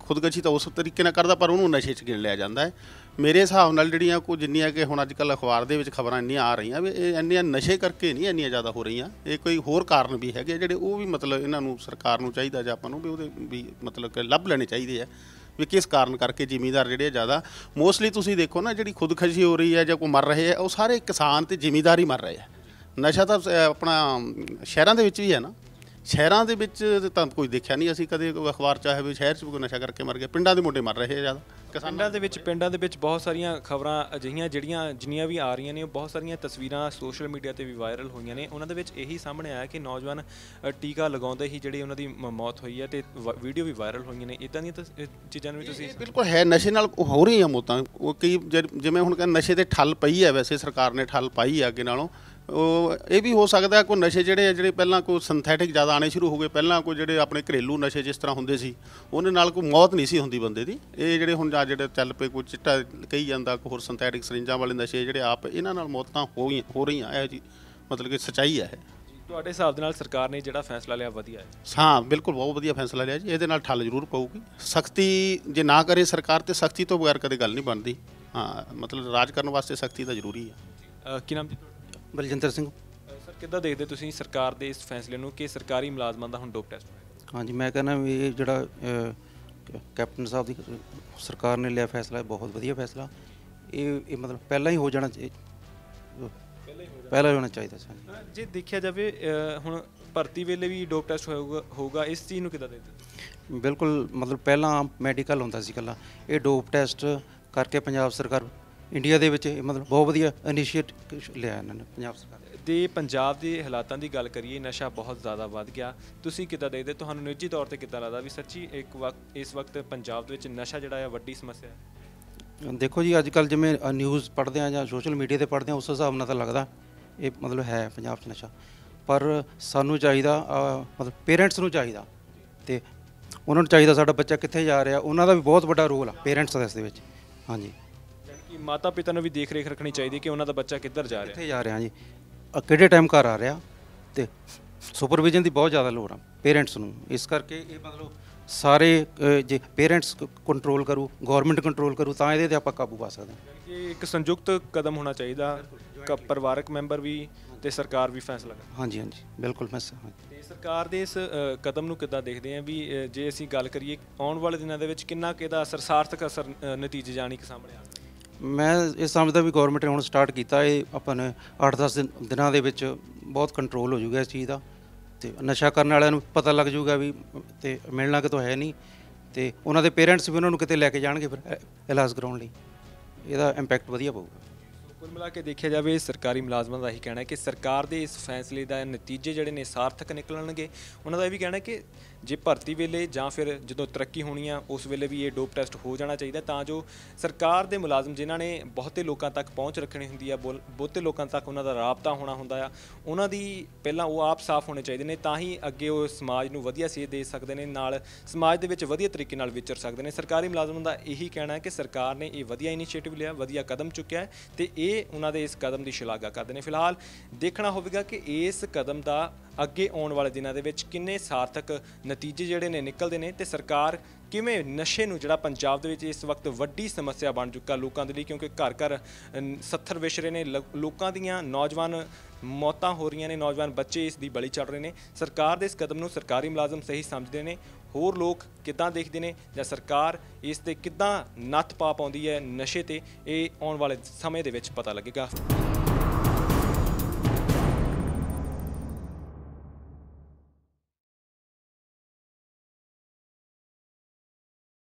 ਖੁਦਕਸ਼ੀ ਤਾਂ ਉਸ ਤਰੀਕੇ ਨਾਲ ਕਰਦਾ ਪਰ ਉਹਨੂੰ ਨਸ਼ੇ 'ਚ ਗਿਣ ਲਿਆ ਜਾਂਦਾ ਹੈ ਮੇਰੇ ਹਿਸਾਬ ਨਾਲ ਜਿਹੜੀਆਂ ਕੋ ਜਿੰਨੀਆਂ ਕਿ ਹੁਣ ਅੱਜ ਕੱਲ ਅਖਬਾਰ ਦੇ ਵਿੱਚ ਖਬਰਾਂ ਇੰਨੀਆਂ ਆ ਰਹੀਆਂ ਵੀ ਇਹ ਇੰਨੀਆਂ ਨਸ਼ੇ ਕਰਕੇ ਨਹੀਂ ਇੰਨੀਆਂ ਜ਼ਿਆਦਾ ਹੋ ਰਹੀਆਂ ਇਹ ਕੋਈ ਹੋਰ ਕਾਰਨ ਵੀ ਹੈਗੇ ਜਿਹੜੇ ਉਹ ਵੀ ਮਤਲਬ ਇਹਨਾਂ ਨੂੰ ਸਰਕਾਰ ਨੂੰ ਚਾਹੀਦਾ ਜਾਂ ਆਪਾਂ ਨੂੰ ਵੀ ਉਹਦੇ ਵੀ ਮਤਲਬ ਕਿ ਲੱਭ ਲੈਣੇ ਚਾਹੀਦੇ ਆ ਵੀ ਕਿਸ ਕਾਰਨ ਕਰਕੇ ਜ਼ਿਮੀਦਾਰ ਜਿਹੜੇ ਜ਼ਿਆਦਾ ਮੋਸਟਲੀ ਤੁਸੀਂ ਦੇਖੋ ਨਾ ਜਿਹੜੀ ਖੁਦਕਸ਼ੀ ਹੋ ਰਹੀ ਹੈ ਜਾਂ ਕੋਈ ਮਰ ਰਹੇ ਆ ਉਹ ਸਾਰੇ ਕਿਸਾਨ ਤੇ ਜ਼ਿਮੀਦਾਰ ਹੀ ਮਰ ਰਹੇ ਆ ਨਸ਼ਾ ਤਾਂ ਆਪਣਾ ਸ਼ਹਿਰਾਂ ਦੇ ਵਿੱਚ ਵੀ ਹੈ ਨਾ ਸ਼ਹਿਰਾਂ ਦੇ ਵਿੱਚ ਤਾਂ ਕੋਈ ਦੇਖਿਆ ਨਹੀਂ ਅਸੀਂ ਕਦੇ ਅਖਬਾਰ ਚਾਹੇ ਵੀ ਸ਼ਹਿਰ 'ਚ ਕੋਈ ਨਸ਼ਾ ਕਰਕੇ ਮਰ ਗਿਆ ਪਿੰਡਾਂ ਦੇ ਮੁੰਡੇ ਮਰ ਰਹੇ ਆ ਜ਼ਿਆਦਾ ਕਿਸਾਨਾਂ ਦੇ ਵਿੱਚ ਪਿੰਡਾਂ ਦੇ ਵਿੱਚ ਬਹੁਤ ਸਾਰੀਆਂ ਖਬਰਾਂ ਅਜਿਹੀਆਂ ਜਿਹੜੀਆਂ ਜਿੰਨੀਆਂ ਵੀ ਆ ਰਹੀਆਂ ਨੇ ਉਹ ਬਹੁਤ ਸਾਰੀਆਂ ਤਸਵੀਰਾਂ ਸੋਸ਼ਲ ਮੀਡੀਆ ਤੇ ਵੀ ਵਾਇਰਲ ਹੋਈਆਂ ਨੇ ਉਹਨਾਂ ਦੇ ਵਿੱਚ ਇਹੀ ਸਾਹਮਣੇ ਆਇਆ ਕਿ ਨੌਜਵਾਨ ਟੀਕਾ ਲਗਾਉਂਦੇ ਹੀ ਜਿਹੜੀ ਉਹਨਾਂ ਦੀ ਮੌਤ ਹੋਈ ਹੈ ਤੇ ਵੀਡੀਓ ਵੀ ਵਾਇਰਲ ਹੋਈਆਂ ਨੇ ਇਦਾਂ ਦੀਆਂ ਚੀਜ਼ਾਂ ਨੂੰ ਤੁਸੀਂ ਬਿਲਕੁਲ ਹੈ ਨਸ਼ੇ ਨਾਲ ਹੋ ਰਹੀਆਂ ਮੌਤਾਂ ਉਹ ਕਈ ਜਿਵੇਂ ਹੁਣ ਕਹਿੰਦੇ ਨਸ਼ੇ ਤੇ ਠੱਲ ਪਈ ਹੈ ਵੈਸੇ ਸਰਕਾਰ ਨੇ ਠੱਲ ਪਾਈ ਹੈ ਅੱਗੇ ਨਾਲੋਂ ਉਹ ਇਹ ਵੀ ਹੋ ਸਕਦਾ ਕੋਈ ਨਸ਼ੇ ਜਿਹੜੇ ਜਿਹੜੇ ਪਹਿਲਾਂ ਕੋਈ ਸਿੰਥੈਟਿਕ ਜ਼ਿਆਦਾ ਆਣੇ ਸ਼ੁਰੂ ਹੋ ਗਏ ਪਹਿਲਾਂ ਕੋਈ ਜਿਹੜੇ ਆਪਣੇ ਘਰੇਲੂ ਨਸ਼ੇ ਜਿਸ ਤਰ੍ਹਾਂ ਹੁੰਦੇ ਸੀ ਉਹਨਾਂ ਨਾਲ ਕੋਈ ਮੌਤ ਨਹੀਂ ਸੀ ਹੁੰਦੀ ਬੰਦੇ ਦੀ ਇਹ ਜਿਹੜੇ ਹੁਣ ਆ ਜਿਹੜੇ ਚੱਲ ਪਏ ਕੋਈ ਚਿੱਟਾ ਕਹੀ ਜਾਂਦਾ ਕੋਈ ਹੋਰ ਸਿੰਥੈਟਿਕ ਸਰਿੰਜਾਂ ਵਾਲੇ ਨਸ਼ੇ ਜਿਹੜੇ ਆਪ ਇਹਨਾਂ ਨਾਲ ਮੌਤਾਂ ਹੋ ਗਈਆਂ ਹੋ ਰਹੀਆਂ ਇਹ ਜੀ ਮਤਲਬ ਕਿ ਸਚਾਈ ਹੈ ਤੁਹਾਡੇ ਹਿਸਾਬ ਦੇ ਨਾਲ ਸਰਕਾਰ ਨੇ ਜਿਹੜਾ ਫੈਸਲਾ ਲਿਆ ਵਧੀਆ ਹੈ ਹਾਂ ਬਿਲਕੁਲ ਬਹੁਤ ਵਧੀਆ ਫੈਸਲਾ ਲਿਆ ਜੀ ਇਹਦੇ ਨਾਲ ਠੱਲ ਜ਼ਰੂਰ ਪਊਗੀ ਸਖਤੀ ਜੇ ਨਾ ਕਰੇ ਸਰਕਾਰ ਤੇ ਸਖਤੀ ਤੋਂ ਬਗੈਰ ਕਦੇ ਗੱਲ ਨਹੀਂ ਬਣਦੀ ਹਾਂ ਮਤਲਬ ਰਾਜ ਕਰਨ ਵਾਸਤੇ ਸਖਤੀ ਤਾਂ ਜ਼ਰੂਰੀ ਹੈ ਕੀ ਨਾਮ ਜੀ ਬਲਜਿੰਦਰ ਸਿੰਘ ਸਰ ਕਿੱਦਾਂ ਦੇਖਦੇ ਤੁਸੀਂ ਸਰਕਾਰ ਦੇ ਇਸ ਫੈਸਲੇ ਨੂੰ ਕਿ ਸਰਕਾਰੀ ਮੁਲਾਜ਼ਮਾਂ ਦਾ ਹੁਣ ਡੋਪ ਟੈਸਟ ਹੋਏਗਾ ਹਾਂਜੀ ਮੈਂ ਕਹਿੰਦਾ ਵੀ ਇਹ ਜਿਹੜਾ ਕੈਪਟਨ ਸਾਹਿਬ ਦੀ ਸਰਕਾਰ ਨੇ ਲਿਆ ਫੈਸਲਾ ਬਹੁਤ ਵਧੀਆ ਫੈਸਲਾ ਇਹ ਇਹ ਮਤਲਬ ਪਹਿਲਾਂ ਹੀ ਹੋ ਜਾਣਾ ਪਹਿਲਾਂ ਹੀ ਹੋਣਾ ਚਾਹੀਦਾ ਸੀ ਜੇ ਦੇਖਿਆ ਜਾਵੇ ਹੁਣ ਭਰਤੀ ਵੇਲੇ ਵੀ ਡੋਪ ਟੈਸਟ ਹੋਊਗਾ ਹੋਊਗਾ ਇਸ ਚੀਜ਼ ਨੂੰ ਕਿਦਾਂ ਦੇਖਦੇ ਬਿਲਕੁਲ ਮਤਲਬ ਪਹਿਲਾਂ ਮੈਡੀਕਲ ਹੁੰਦਾ ਸੀ ਕੱਲਾ ਇਹ ਡੋਪ ਟੈਸਟ ਕਰਕੇ ਪੰਜਾਬ ਸਰਕਾਰ ਇੰਡੀਆ ਦੇ ਵਿੱਚ ਮਤਲਬ ਬਹੁਤ ਵਧੀਆ ਇਨੀਸ਼ੀਏਟ ਲਿਆ ਇਹਨਾਂ ਨੇ ਪੰਜਾਬ ਸਰਕਾਰ ਤੇ ਪੰਜਾਬ ਦੇ ਹਾਲਾਤਾਂ ਦੀ ਗੱਲ ਕਰੀਏ ਨਸ਼ਾ ਬਹੁਤ ਜ਼ਿਆਦਾ ਵੱਧ ਗਿਆ ਤੁਸੀਂ ਕਿਦਾਂ ਦੇਖਦੇ ਤੁਹਾਨੂੰ ਨਿੱਜੀ ਤੌਰ ਤੇ ਕਿਦਾਂ ਲੱਗਦਾ ਵੀ ਸੱਚੀ ਇੱਕ ਵਕਤ ਇਸ ਵਕਤ ਪੰਜਾਬ ਦੇ ਵਿੱਚ ਨਸ਼ਾ ਜਿਹੜਾ ਹੈ ਵੱਡੀ ਸਮੱਸਿਆ ਹੈ ਦੇਖੋ ਜੀ ਅੱਜ ਕੱਲ ਜਿਵੇਂ ਨਿਊਜ਼ ਪੜ੍ਹਦੇ ਆ ਜਾਂ ਸੋਸ਼ਲ ਮੀਡੀਆ ਤੇ ਪੜ੍ਹਦੇ ਆ ਉਸ ਹਿਸਾਬ ਨਾਲ ਤਾਂ ਲੱਗਦਾ ਇਹ ਮਤਲਬ ਹੈ ਪੰਜਾਬ 'ਚ ਨਸ਼ਾ ਪਰ ਸਾਨੂੰ ਚਾਹੀਦਾ ਮਤਲਬ ਪੇਰੈਂਟਸ ਨੂੰ ਚਾਹੀਦਾ ਤੇ ਉਹਨਾਂ ਨੂੰ ਚਾਹੀਦਾ ਸਾਡਾ ਬੱਚਾ ਕਿੱਥੇ ਜਾ ਰਿਹਾ ਉਹਨਾਂ ਦਾ ਵੀ ਬਹੁਤ ਵੱਡਾ ਰੋਲ ਆ ਪੇਰੈਂਟਸ ਦਾ ਇਸ ਦੇ ਵਿੱਚ ਹਾਂਜੀ ਕਿ ਮਾਤਾ ਪਿਤਾ ਨੂੰ ਵੀ ਦੇਖ ਰੇਖ ਰੱਖਣੀ ਚਾਹੀਦੀ ਕਿ ਉਹਨਾਂ ਦਾ ਬੱਚਾ ਕਿੱਧਰ ਜਾ ਰਿਹਾ ਕਿੱਥੇ ਜਾ ਰਿਹਾ ਜੀ ਕਿਹੜੇ ਟਾਈਮ ਘਰ ਆ ਰਿਹਾ ਤੇ ਸੁਪਰਵਿਜ਼ਨ ਦੀ ਬਹੁਤ ਜ਼ਿਆਦਾ ਲੋੜ ਆ ਪੇਰੈਂਟਸ ਨੂੰ ਇਸ ਕਰਕੇ ਇਹ ਮਤਲਬ ਸਾਰੇ ਜੇ ਪੇਰੈਂਟਸ ਕੰਟਰੋਲ ਕਰੂ ਗਵਰਨਮੈਂਟ ਕੰਟਰੋਲ ਕਰੂ ਤਾਂ ਇਹਦੇ ਤੇ ਆਪਾਂ ਕਾਬੂ ਪਾ ਸਕਦੇ ਹਾਂ ਕਿ ਇੱਕ ਸੰਯੁਕਤ ਕਦਮ ਹੋਣਾ ਚਾਹੀਦਾ ਪਰਿਵਾਰਕ ਮੈਂਬਰ ਵੀ ਤੇ ਸਰਕਾਰ ਵੀ ਫੈਸਲਾ ਕਰੇ ਹਾਂਜੀ ਹਾਂਜੀ ਬਿਲਕੁਲ ਮੈਂ ਸਹਿਮਤ ਤੇ ਸਰਕਾਰ ਦੇ ਇਸ ਕਦਮ ਨੂੰ ਕਿੱਦਾਂ ਦੇਖਦੇ ਆਂ ਵੀ ਜੇ ਅਸੀਂ ਗੱਲ ਕਰੀਏ ਆਉਣ ਵਾਲੇ ਦਿਨਾਂ ਦੇ ਵਿੱਚ ਕਿੰਨਾ ਕਿਹਦਾ ਅਸਰ ਸਾਰਥਕ ਅਸਰ ਨਤੀਜੇ ਜਾਣੀ ਕਿ ਸਾਹਮਣੇ ਆ ਮੈਂ ਇਹ ਸਮਝਦਾ ਵੀ ਗਵਰਨਮੈਂਟ ਨੇ ਹੁਣ ਸਟਾਰਟ ਕੀਤਾ ਇਹ ਆਪਾਂ ਨੇ 8-10 ਦਿਨਾਂ ਦੇ ਵਿੱਚ ਬਹੁਤ ਕੰਟਰੋਲ ਹੋ ਜਾਊਗਾ ਇਸ ਚੀਜ਼ ਦਾ ਤੇ ਨਸ਼ਾ ਕਰਨ ਵਾਲਿਆਂ ਨੂੰ ਪਤਾ ਲੱਗ ਜਾਊਗਾ ਵੀ ਤੇ ਮਿਲਣਾ ਕਿਤੋਂ ਹੈ ਨਹੀਂ ਤੇ ਉਹਨਾਂ ਦੇ ਪੇਰੈਂਟਸ ਵੀ ਉਹਨਾਂ ਨੂੰ ਕਿਤੇ ਲੈ ਕੇ ਜਾਣਗੇ ਫਿਰ ਇਲਾਜ ਕਰਾਉਣ ਲਈ ਇਹਦਾ ਇੰਪੈਕਟ ਵਧੀਆ ਪਊਗਾ ਕੁੱਲ ਮਿਲਾ ਕੇ ਦੇਖਿਆ ਜਾਵੇ ਸਰਕਾਰੀ ਮੁਲਾਜ਼ਮਾਂ ਦਾ ਹੀ ਕਹਿਣਾ ਹੈ ਕਿ ਸਰਕਾਰ ਦੇ ਇਸ ਫੈਸਲੇ ਦਾ ਨਤੀਜੇ ਜਿਹੜੇ ਨੇ ਸਾਰਥਕ ਨਿਕਲਣਗੇ ਉਹਨਾਂ ਦਾ ਇਹ ਵੀ ਕਹਿਣਾ ਹੈ ਕਿ ਜੇ ਭਰਤੀ ਵੇਲੇ ਜਾਂ ਫਿਰ ਜਦੋਂ ਤਰੱਕੀ ਹੋਣੀ ਆ ਉਸ ਵੇਲੇ ਵੀ ਇਹ ਡੋਪ ਟੈਸਟ ਹੋ ਜਾਣਾ ਚਾਹੀਦਾ ਤਾਂ ਜੋ ਸਰਕਾਰ ਦੇ ਮੁਲਾਜ਼ਮ ਜਿਨ੍ਹਾਂ ਨੇ ਬਹੁਤੇ ਲੋਕਾਂ ਤੱਕ ਪਹੁੰਚ ਰੱਖਣੀ ਹੁੰਦੀ ਆ ਬਹੁਤੇ ਲੋਕਾਂ ਤੱਕ ਉਹਨਾਂ ਦਾ ਰਾਬਤਾ ਹੋਣਾ ਹੁੰਦਾ ਆ ਉਹਨਾਂ ਦੀ ਪਹਿਲਾਂ ਉਹ ਆਪ ਸਾਫ਼ ਹੋਣੇ ਚਾਹੀਦੇ ਨੇ ਤਾਂ ਹੀ ਅੱਗੇ ਉਹ ਸਮਾਜ ਨੂੰ ਵਧੀਆ ਸੇਧ ਦੇ ਸਕਦੇ ਨੇ ਨਾਲ ਸਮਾਜ ਦੇ ਵਿੱਚ ਵਧੀਆ ਤਰੀਕੇ ਨਾਲ ਵਿਚਰ ਸਕਦੇ ਨੇ ਸਰਕਾਰੀ ਮੁਲਾਜ਼ਮਾਂ ਦਾ ਇਹੀ ਕਹਿਣਾ ਹੈ ਕਿ ਸਰਕਾਰ ਨੇ ਇਹ ਵਧੀਆ ਇਨੀਸ਼ੀਏਟਿਵ ਲਿਆ ਵਧੀਆ ਕਦਮ ਚੁੱਕਿਆ ਤੇ ਇਹ ਉਹਨਾਂ ਦੇ ਇਸ ਕਦਮ ਦੀ ਸ਼ਲਾਘਾ ਕਰਦੇ ਨੇ ਫਿਲਹਾਲ ਦੇਖਣਾ ਹੋਵੇਗਾ ਕਿ ਇਸ ਕਦਮ ਦਾ ਅੱਗੇ ਆਉਣ ਵਾਲੇ ਦਿਨਾਂ ਦੇ ਵਿੱਚ ਕਿੰਨੇ ਸਾਰਥਕ ਨਤੀਜੇ ਜਿਹੜੇ ਨੇ ਨਿਕਲਦੇ ਨੇ ਤੇ ਸਰਕਾਰ ਕਿਵੇਂ ਨਸ਼ੇ ਨੂੰ ਜਿਹੜਾ ਪੰਜਾਬ ਦੇ ਵਿੱਚ ਇਸ ਵਕਤ ਵੱਡੀ ਸਮੱਸਿਆ ਬਣ ਚੁੱਕਾ ਲੋਕਾਂ ਦੇ ਲਈ ਕਿਉਂਕਿ ਘਰ ਘਰ ਸੱਥਰ ਵਿਛ ਰਹੇ ਨੇ ਲੋਕਾਂ ਦੀਆਂ ਨੌਜਵਾਨ ਮੌਤਾਂ ਹੋ ਰਹੀਆਂ ਨੇ ਨੌਜਵਾਨ ਬੱਚੇ ਇਸ ਦੀ ਬਲੀ ਚੜ ਰਹੇ ਨੇ ਸਰਕਾਰ ਦੇ ਇਸ ਕਦਮ ਨੂੰ ਸਰਕਾਰੀ ਮੁਲਾਜ਼ਮ ਸਹੀ ਸਮਝਦੇ ਨੇ ਹੋਰ ਲੋਕ ਕਿੱਦਾਂ ਦੇਖਦੇ ਨੇ ਜਾਂ ਸਰਕਾਰ ਇਸ ਤੇ ਕਿੱਦਾਂ ਨੱਥ ਪਾ ਪਾਉਂਦੀ ਹੈ ਨਸ਼ੇ ਤੇ ਇਹ ਆਉਣ ਵਾਲੇ ਸਮੇਂ ਦੇ ਵਿੱਚ ਪਤਾ ਲੱਗੇਗਾ